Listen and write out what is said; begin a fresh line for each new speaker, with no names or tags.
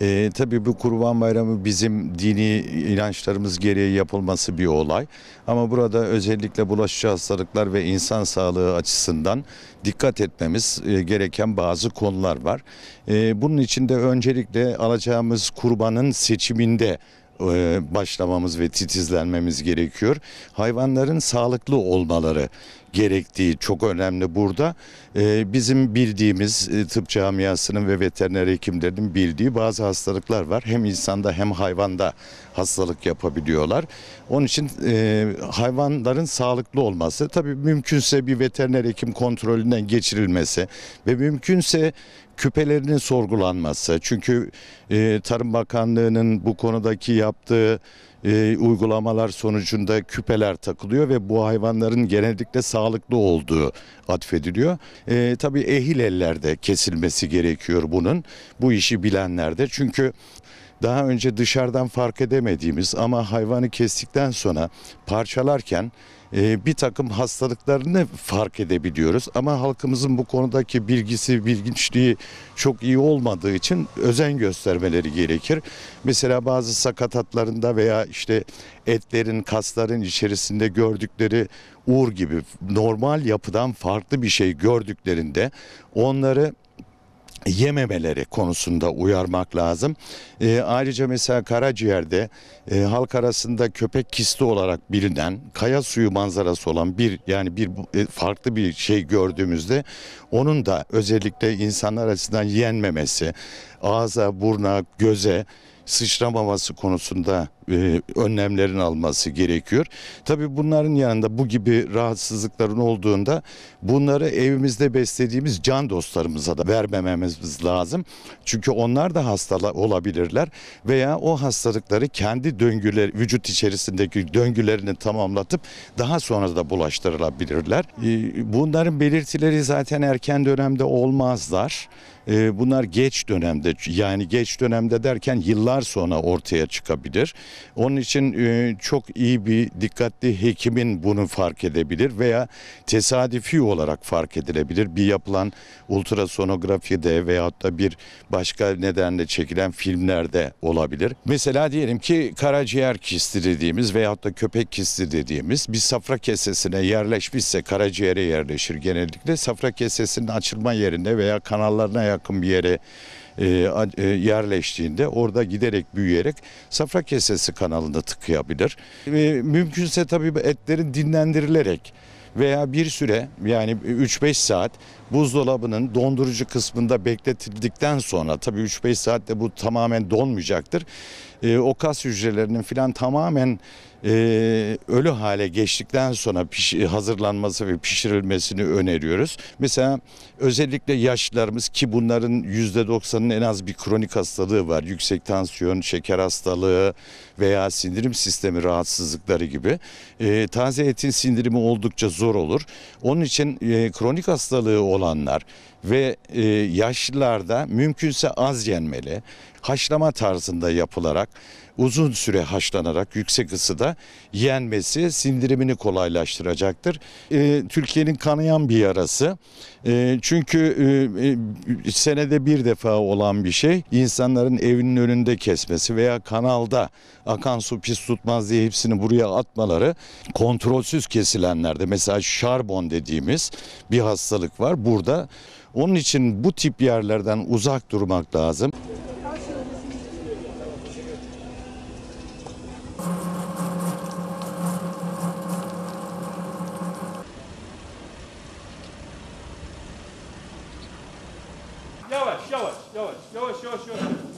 E, tabii bu Kurban Bayramı bizim dini inançlarımız gereği yapılması bir olay. Ama burada özellikle bulaşıcı hastalıklar ve insan sağlığı açısından dikkat etmemiz e, gereken bazı konular var. E, bunun için de öncelikle alacağımız kurbanın seçiminde e, başlamamız ve titizlenmemiz gerekiyor. Hayvanların sağlıklı olmaları gerektiği çok önemli burada. Ee, bizim bildiğimiz e, tıp camiasının ve veteriner hekimlerinin bildiği bazı hastalıklar var. Hem insanda hem hayvanda hastalık yapabiliyorlar. Onun için e, hayvanların sağlıklı olması, tabii mümkünse bir veteriner hekim kontrolünden geçirilmesi ve mümkünse küpelerinin sorgulanması. Çünkü e, Tarım Bakanlığı'nın bu konudaki yaptığı e, uygulamalar sonucunda küpeler takılıyor ve bu hayvanların genellikle sağlıklı olduğu atfediliyor. E, tabii ehil ellerde kesilmesi gerekiyor bunun. Bu işi bilenlerde çünkü daha önce dışarıdan fark edemediğimiz ama hayvanı kestikten sonra parçalarken e, bir takım hastalıklarını fark edebiliyoruz. Ama halkımızın bu konudaki bilgisi, bilginçliği çok iyi olmadığı için özen göstermeleri gerekir. Mesela bazı sakatatlarında veya işte etlerin, kasların içerisinde gördükleri uğur gibi normal yapıdan farklı bir şey gördüklerinde onları yememeleri konusunda uyarmak lazım. E, ayrıca mesela karaciğerde e, halk arasında köpek kisti olarak bilinen kaya suyu manzarası olan bir yani bir e, farklı bir şey gördüğümüzde onun da özellikle insanlar açısından yenmemesi, ağza, burna, göze sıçramaması konusunda e, önlemlerin alması gerekiyor. Tabii bunların yanında bu gibi rahatsızlıkların olduğunda bunları evimizde beslediğimiz can dostlarımıza da vermememiz lazım. Çünkü onlar da hasta olabilirler veya o hastalıkları kendi döngüler vücut içerisindeki döngülerini tamamlatıp daha sonra da bulaştırılabilirler. E, bunların belirtileri zaten erken dönemde olmazlar. E, bunlar geç dönemde yani geç dönemde derken yıllar sonra ortaya çıkabilir. Onun için e, çok iyi bir dikkatli hekimin bunu fark edebilir veya tesadüfi olarak fark edilebilir. Bir yapılan ultrasonografide veyahut da bir başka nedenle çekilen filmlerde olabilir. Mesela diyelim ki karaciğer kisti dediğimiz veyahut da köpek kisti dediğimiz bir safra kesesine yerleşmişse karaciğere yerleşir genellikle. Safra kesesinin açılma yerinde veya kanallarına yakın bir yere e, e, yerleştiğinde orada giderek büyüyerek safra kesesi kanalında tıkayabilir. E, mümkünse tabii etlerin dinlendirilerek veya bir süre yani 3-5 saat buzdolabının dondurucu kısmında bekletildikten sonra tabii 3-5 saatte bu tamamen donmayacaktır. E, o kas hücrelerinin filan tamamen e, ölü hale geçtikten sonra piş, hazırlanması ve pişirilmesini öneriyoruz. Mesela özellikle yaşlılarımız ki bunların %90'ın en az bir kronik hastalığı var. Yüksek tansiyon, şeker hastalığı veya sindirim sistemi rahatsızlıkları gibi. E, taze etin sindirimi oldukça zor olur. Onun için e, kronik hastalığı olan olanlar ve e, yaşlılarda mümkünse az yenmeli haşlama tarzında yapılarak uzun süre haşlanarak yüksek ısıda yenmesi sindirimini kolaylaştıracaktır. E, Türkiye'nin kanayan bir yarası. Ee, e, çünkü e, senede bir defa olan bir şey insanların evinin önünde kesmesi veya kanalda akan su pis tutmaz diye hepsini buraya atmaları kontrolsüz kesilenlerde mesela şarbon dediğimiz bir hastalık var burada. Onun için bu tip yerlerden uzak durmak lazım. よしよしよしよし